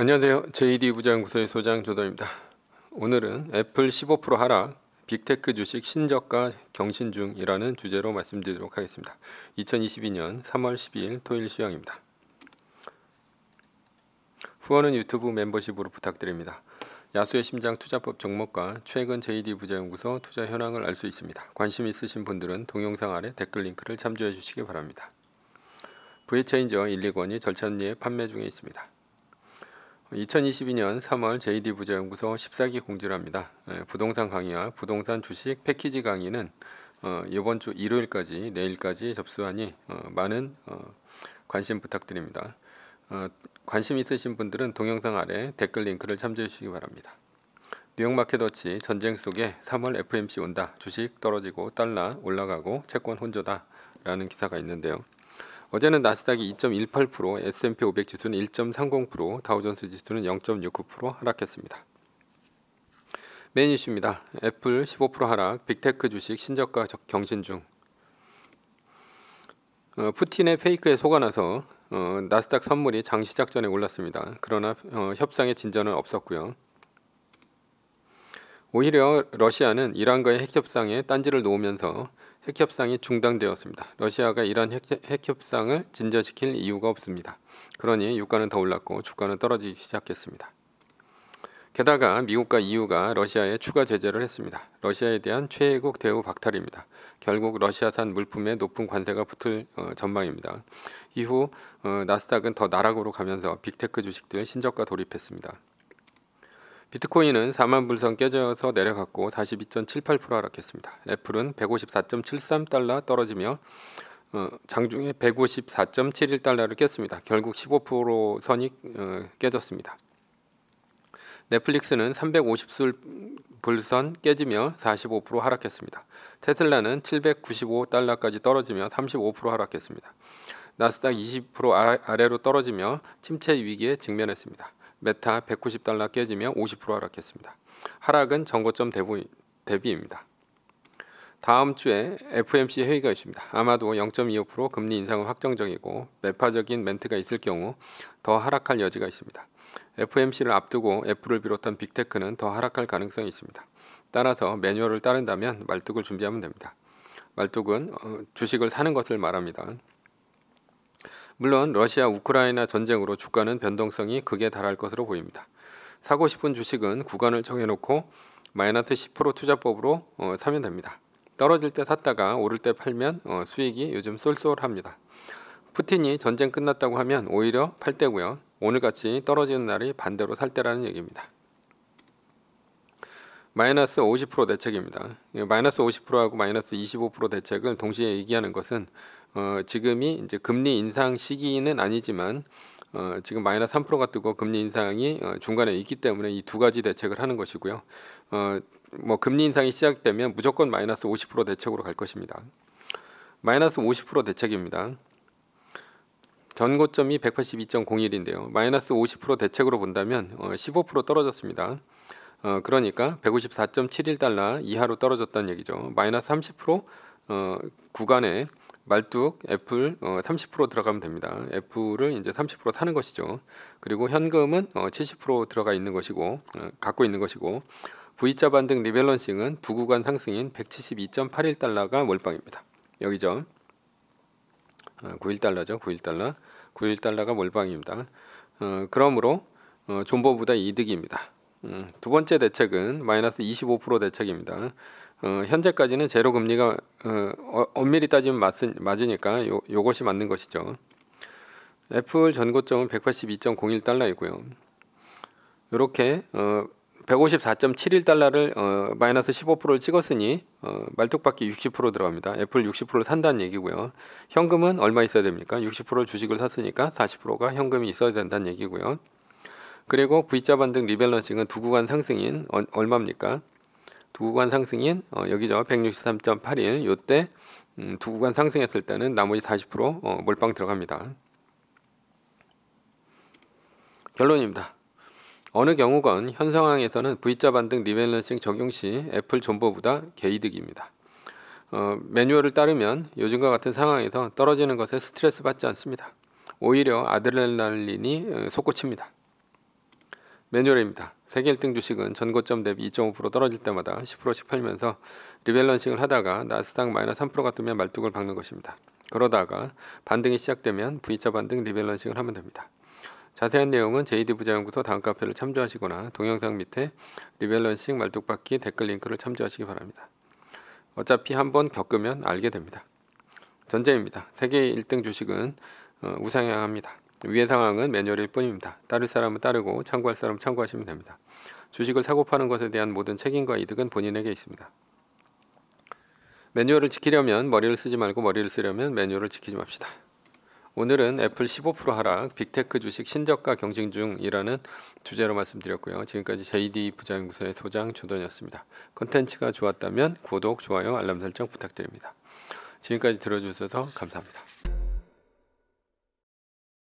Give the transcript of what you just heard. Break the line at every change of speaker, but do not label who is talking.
안녕하세요. JD 부자연구소의 소장 조도입니다. 오늘은 애플 15% 하락, 빅테크 주식 신저가 경신 중이라는 주제로 말씀드리도록 하겠습니다. 2022년 3월 12일 토요일 수영입니다 후원은 유튜브 멤버십으로 부탁드립니다. 야수의 심장 투자법 종목과 최근 JD 부자연구소 투자 현황을 알 수 있습니다. 관심 있으신 분들은 동영상 아래 댓글 링크를 참조해 주시기 바랍니다. VH체인저 1, 2권이 절찬리에 판매 중에 있습니다. 2022년 3월 JD 부자연구소 14기 공지랍니다. 예, 부동산 강의와 부동산 주식 패키지 강의는 이번 어, 주 일요일까지 내일까지 접수하니 어, 많은 어, 관심 부탁드립니다. 관심 있으신 분들은 동영상 아래 댓글 링크를 참조해 주시기 바랍니다. 뉴욕 마켓워치 전쟁 속에 3월 FMC 온다. 주식 떨어지고 달러 올라가고 채권 혼조다. 라는 기사가 있는데요. 어제는 나스닥이 2.18%, S&P 500 지수는 1.30%, 다우존스 지수는 0.69% 하락했습니다. 메인 이슈입니다. 애플 15% 하락, 빅테크 주식 신저가 경신 중. 어, 푸틴의 페이크에 속아나서 어, 나스닥 선물이 장시작 전에 올랐습니다. 그러나 어, 협상의 진전은 없었고요. 오히려 러시아는 이란과의 핵협상에 딴지를 놓으면서 핵협상이 중단되었습니다. 러시아가 이런 핵, 핵협상을 진저시킬 이유가 없습니다. 그러니 유가는 더 올랐고 주가는 떨어지기 시작했습니다. 게다가 미국과 EU가 러시아에 추가 제재를 했습니다. 러시아에 대한 최애국 대우 박탈입니다. 결국 러시아산 물품에 높은 관세가 붙을 어, 전망입니다. 이후 어, 나스닥은 더 나락으로 가면서 빅테크 주식들 신저가 돌입했습니다. 비트코인은 4만 불선 깨져서 내려갔고 42.78% 하락했습니다. 애플은 154.73달러 떨어지며 어, 장중에 154.71달러를 깼습니다. 결국 15% 선이 어, 깨졌습니다. 넷플릭스는 350불선 깨지며 45% 하락했습니다. 테슬라는 795달러까지 떨어지며 35% 하락했습니다. 나스닥 20% 아래로 떨어지며 침체 위기에 직면했습니다. 메타 190달러 깨지며 50% 하락했습니다. 하락은 전고점 대부, 대비입니다. 다음 주에 FMC 회의가 있습니다. 아마도 0.25% 금리 인상은 확정적이고 매파적인 멘트가 있을 경우 더 하락할 여지가 있습니다. FMC를 앞두고 애플을 비롯한 빅테크는 더 하락할 가능성이 있습니다. 따라서 매뉴얼을 따른다면 말뚝을 준비하면 됩니다. 말뚝은 어, 주식을 사는 것을 말합니다. 물론 러시아 우크라이나 전쟁으로 주가는 변동성이 극에 달할 것으로 보입니다. 사고 싶은 주식은 구간을 정해놓고 마이너스 10% 투자법으로 어, 사면 됩니다. 떨어질 때 샀다가 오를 때 팔면 어, 수익이 요즘 쏠쏠합니다. 푸틴이 전쟁 끝났다고 하면 오히려 팔 때고요. 오늘같이 떨어지는 날이 반대로 살 때라는 얘기입니다. 마이너스 50% 대책입니다. 예, 마이너스 50%하고 마이너스 25% 대책을 동시에 얘기하는 것은 어, 지금이 이제 금리 인상 시기는 아니지만 어, 지금 마이너스 3%가 뜨고 금리 인상이 어, 중간에 있기 때문에 이 두 가지 대책을 하는 것이고요. 어, 뭐 금리 인상이 시작되면 무조건 마이너스 50% 대책으로 갈 것입니다. 마이너스 50% 대책입니다. 전고점이 182.01인데요. 마이너스 50% 대책으로 본다면 어, 15% 떨어졌습니다. 어, 그러니까 154.71달러 이하로 떨어졌다는 얘기죠. 마이너스 30% 어, 구간에 말뚝 애플 어, 30% 들어가면 됩니다. 애플을 이제 30% 사는 것이죠. 그리고 현금은 어, 70% 들어가 있는 것이고 어, 갖고 있는 것이고 V자 반등 리밸런싱은 두 구간 상승인 172.81달러가 몰빵입니다. 여기죠. 9일달러죠. 어, 9일달러. 9일달러가 몰빵입니다. 어, 그러므로 어, 존버보다 이득입니다. 음, 두 번째 대책은 마이너스 25% 대책입니다. 어, 현재까지는 제로 금리가 어, 어 엄밀히 따지면 맞, 맞으니까 요, 요것이 맞는 것이죠. 애플 전고점은 182.01달러이고요. 이렇게 어, 154.71달러를 어, 마이너스 15%를 찍었으니 어, 말뚝박기 60% 들어갑니다. 애플 60%를 산다는 얘기고요. 현금은 얼마 있어야 됩니까? 60% 주식을 샀으니까 40%가 현금이 있어야 된다는 얘기고요. 그리고 V자 반등 리밸런싱은 두 구간 상승인 어, 얼마입니까? 두구간 상승인 어, 여기죠. 1 6 3 8 1 요때 음, 두구간 상승했을 때는 나머지 40% 어, 몰빵 들어갑니다. 결론입니다. 어느 경우건 현 상황에서는 V자 반등 리밸런싱 적용 시 애플 존버보다 개이득입니다. 어, 매뉴얼을 따르면 요즘과 같은 상황에서 떨어지는 것에 스트레스 받지 않습니다. 오히려 아드레날린이 어, 솟구칩니다. 매뉴얼입니다. 세계 1등 주식은 전고점 대비 2.5% 떨어질 때마다 10%씩 팔면서 리밸런싱을 하다가 나스닥 마이너스 3%가 뜨면 말뚝을 박는 것입니다. 그러다가 반등이 시작되면 V자 반등 리밸런싱을 하면 됩니다. 자세한 내용은 JD 부자연구소 다음 카페를 참조하시거나 동영상 밑에 리밸런싱 말뚝박기 댓글 링크를 참조하시기 바랍니다. 어차피 한번 겪으면 알게 됩니다. 전제입니다. 세계 1등 주식은 어, 우상향합니다. 위의 상황은 매뉴얼일 뿐입니다. 따를 사람은 따르고 참고할 사람은 참고하시면 됩니다. 주식을 사고 파는 것에 대한 모든 책임과 이득은 본인에게 있습니다. 매뉴얼을 지키려면 머리를 쓰지 말고 머리를 쓰려면 매뉴얼을 지키지 맙시다. 오늘은 애플 15% 하락, 빅테크 주식 신저가 경쟁 중이라는 주제로 말씀드렸고요. 지금까지 JD 부자연구소의 소장 조던이었습니다. 컨텐츠가 좋았다면 구독, 좋아요, 알람 설정 부탁드립니다. 지금까지 들어주셔서 감사합니다.